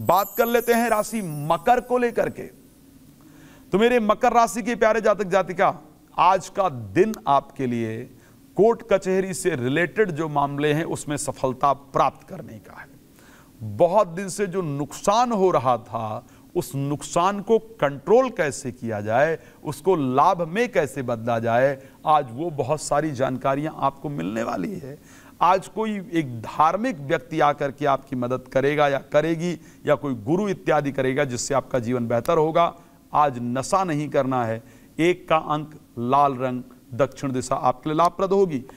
बात कर लेते हैं राशि मकर को लेकर के तो मेरे मकर राशि के प्यारे जातक जातिका आज का दिन आपके लिए कोर्ट कचहरी से रिलेटेड जो मामले हैं उसमें सफलता प्राप्त करने का है बहुत दिन से जो नुकसान हो रहा था उस नुकसान को कंट्रोल कैसे किया जाए उसको लाभ में कैसे बदला जाए आज वो बहुत सारी जानकारियां आपको मिलने वाली है आज कोई एक धार्मिक व्यक्ति आकर के आपकी मदद करेगा या करेगी या कोई गुरु इत्यादि करेगा जिससे आपका जीवन बेहतर होगा आज नशा नहीं करना है एक का अंक लाल रंग दक्षिण दिशा आपके लिए लाभप्रद होगी